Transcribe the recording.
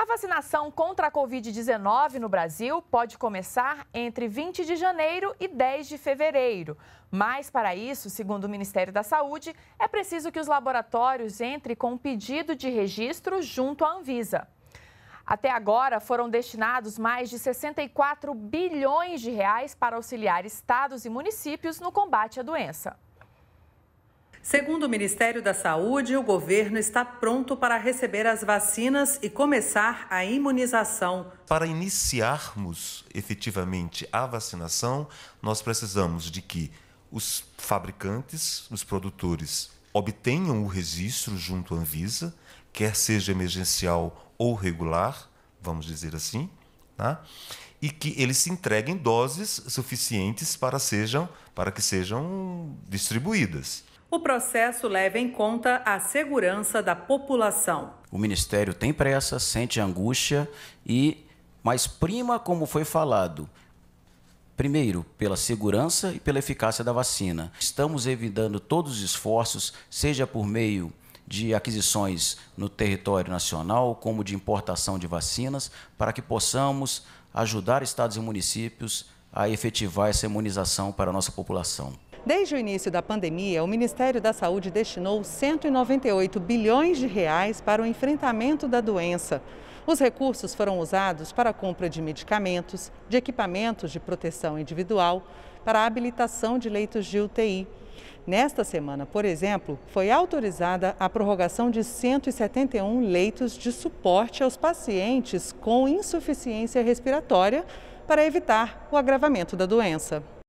A vacinação contra a Covid-19 no Brasil pode começar entre 20 de janeiro e 10 de fevereiro. Mas, para isso, segundo o Ministério da Saúde, é preciso que os laboratórios entrem com um pedido de registro junto à Anvisa. Até agora, foram destinados mais de 64 bilhões de reais para auxiliar estados e municípios no combate à doença. Segundo o Ministério da Saúde, o governo está pronto para receber as vacinas e começar a imunização. Para iniciarmos efetivamente a vacinação, nós precisamos de que os fabricantes, os produtores, obtenham o registro junto à Anvisa, quer seja emergencial ou regular, vamos dizer assim, tá? e que eles se entreguem doses suficientes para, sejam, para que sejam distribuídas. O processo leva em conta a segurança da população. O Ministério tem pressa, sente angústia e, mas prima, como foi falado, primeiro, pela segurança e pela eficácia da vacina. Estamos evitando todos os esforços, seja por meio de aquisições no território nacional, como de importação de vacinas, para que possamos ajudar estados e municípios a efetivar essa imunização para a nossa população. Desde o início da pandemia, o Ministério da Saúde destinou 198 bilhões de reais para o enfrentamento da doença. Os recursos foram usados para a compra de medicamentos, de equipamentos de proteção individual, para a habilitação de leitos de UTI. Nesta semana, por exemplo, foi autorizada a prorrogação de 171 leitos de suporte aos pacientes com insuficiência respiratória para evitar o agravamento da doença.